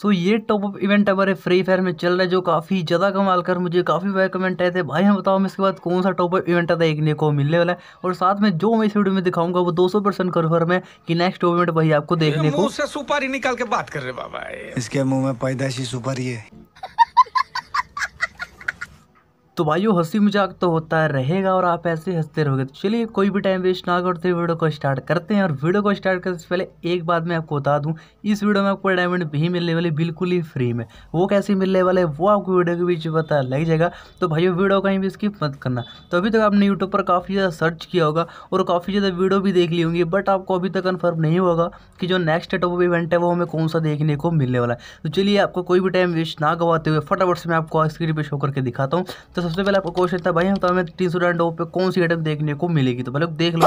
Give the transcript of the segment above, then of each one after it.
सो so, ये top up event हमारे Free Fire में चल रहा है जो काफ़ी ज़्यादा कमाल कर मुझे काफ़ी बार कमेंट आए थे भाई हम बताओ हम इसके बाद कौन सा टॉप अप इवेंट आता है देखने को मिलने वाला है और साथ में जो मैं इस वीडियो में दिखाऊंगा वो 200 परसेंट कन्फर्म है कि नेक्स्ट टॉप इवेंट भाई आपको देखने को सुपारी निकाल के बात कर रहे बाबा इसके मुंह में पैदाशी सुपारी है तो भाइयों हंसी मजाक तो होता रहेगा और आप ऐसे हंसते रहोगे तो चलिए कोई भी टाइम वेस्ट ना करते वीडियो को स्टार्ट करते हैं और वीडियो को स्टार्ट करने से पहले एक बात मैं आपको बता दूं इस वीडियो में आपको डायमंड भी मिलने वाले बिल्कुल ही फ्री में वो कैसे मिलने वाले वो आपको वीडियो के बीच पता लग जाएगा तो भाई वीडियो कहीं भी स्किप मत करना तो अभी तक आपने यूट्यूब पर काफ़ी ज़्यादा सर्च किया होगा और काफ़ी ज़्यादा वीडियो भी देख ली होंगी बट आपको अभी तक कन्फर्म नहीं होगा कि जो नेक्स्ट टॉप इवेंट है वो हमें कौन सा देखने को मिलने वाला है तो चलिए आपको कोई भी टाइम वेस्ट ना गवाते हुए फटाफट से मैं आपको स्क्रीन पर शो करके दिखाता हूँ तो सबसे पहले आपको क्वेश्चन था भाई हम तो हमें तीन सौ रैंड पे कौन सी आइटम देखने को मिलेगी तो भले देख लो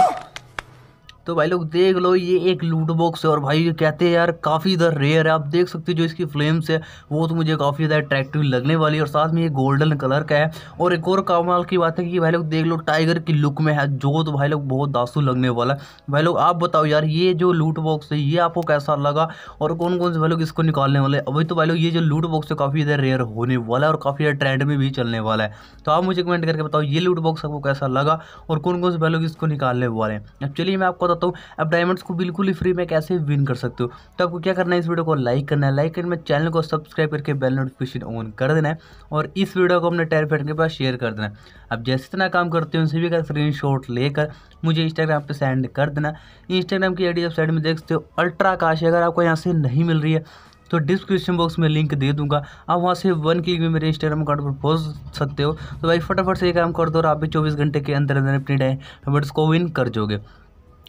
तो भाई लोग देख लो ये एक लूट बॉक्स है और भाई ये कहते हैं यार काफ़ी इधर रेयर है आप देख सकते हो जो इसकी फ्लेम्स है वो तो मुझे काफ़ी ज़्यादा अट्रैक्टिव लगने वाली है और साथ में ये गोल्डन कलर का है और एक और कमाल की बात है कि भाई लोग देख लो टाइगर की लुक में है जो तो भाई लोग बहुत दासू लगने वाला है भाई लोग आप बताओ यार ये जो लूट बॉक्स है ये आपको कैसा लगा और कौन कौन से भाई लोग इसको निकालने वाले अभी तो भाई लोग ये जो लूट बॉक्स है काफ़ी ज़्यादा रेयर होने वाला है और काफ़ी ज़्यादा ट्रेंड में भी चलने वाला है तो आप मुझे कमेंट करके बताओ ये लूट बॉक्स आपको कैसा लगा और कौन कौन से भाई लोग इसको निकालने वाले हैं अब चलिए मैं आपको बताता हूँ आप डायमंड्स को बिल्कुल ही फ्री में कैसे विन कर सकते हो तो आपको क्या करना है इस वीडियो को लाइक करना है लाइक में चैनल को सब्सक्राइब करके बेल नोटिफिकेशन ऑन कर देना है और इस वीडियो को अपने टैर फ्रेंड के पास शेयर कर देना अब जैसे इतना काम करते हो उनसे भी का स्क्रीन लेकर मुझे इंस्टाग्राम पर सेंड कर देना इंस्टाग्राम की आई डी साइड में देख सकते हो अल्ट्रा काश अगर आपको यहाँ से नहीं मिल रही है तो डिस्क्रिप्शन बॉक्स में लिंक दे दूंगा आप वहाँ से वन क्लिक में मेरे इंस्टाग्राम अकाउंट पर पहुँच सकते हो तो भाई फटाफट से ये काम कर दो और आप भी चौबीस घंटे के अंदर अंदर अपने डायमंड्स को विन कर जोगे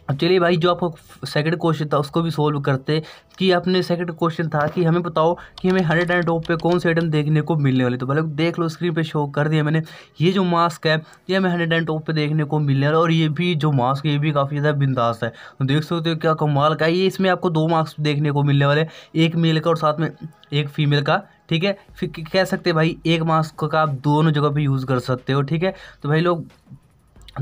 अब चलिए भाई जो आपको सेकंड क्वेश्चन था उसको भी सोल्व करते कि आपने सेकंड क्वेश्चन था कि हमें बताओ कि हमें हंड्रेड एंड टॉप पे कौन से आइटम देखने को मिलने वाले तो भले देख लो स्क्रीन पे शो कर दिया मैंने ये जो मास्क है ये हमें हंड्रेड एंड टॉप पे देखने को मिलने वाला और ये भी जो मास्क है ये भी काफ़ी ज़्यादा बिंदास है तो देख सकते हो क्या कमाल का ये इसमें आपको दो मास्क देखने को मिलने वाले एक मेल का और साथ में एक फीमेल का ठीक है फिर कह सकते हैं भाई एक मास्क का आप दोनों जगह पे यूज़ कर सकते हो ठीक है तो भाई लोग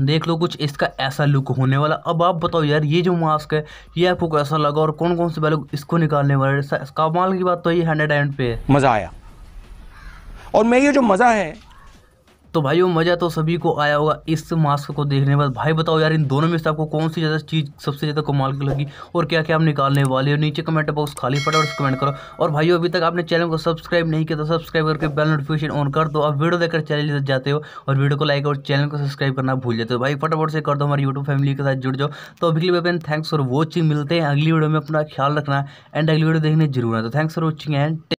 देख लो कुछ इसका ऐसा लुक होने वाला अब आप बताओ यार ये जो मास्क है ये आपको कैसा लगा और कौन कौन से बैलू इसको निकालने वाले कमाल की बात तो ये हंड्रेड एंड पे है मज़ा आया और मैं ये जो मज़ा है तो भाई वो मज़ा तो सभी को आया होगा इस मास्क को देखने के बाद भाई बताओ यार इन दोनों में से आपको कौन सी ज़्यादा चीज़ सबसे ज़्यादा कमाल की लगी और क्या क्या आप निकालने वाले हो नीचे कमेंट बॉक्स खाली फटाफट कमेंट करो और भाई अभी तक आपने चैनल को सब्सक्राइब नहीं किया तो सब्सक्राइब करके बेल नोटिफिकेशन ऑन कर दो आप वीडियो देखकर चैनल जाते हो और वीडियो को लाइक और चैनल को सब्सक्राइब करना भूल जाते हो भाई फटाफट से कर दो हमारी यूट्यूब फैमिली के साथ जुड़ जाओ तो अभी के लिए थैंक्स फॉर वॉचिंग मिलते हैं अगली वीडियो में अपना ख्याल रखना एंड अगली वीडियो देखने जरूर है तो थैंक्स फॉर वॉचिंग एंड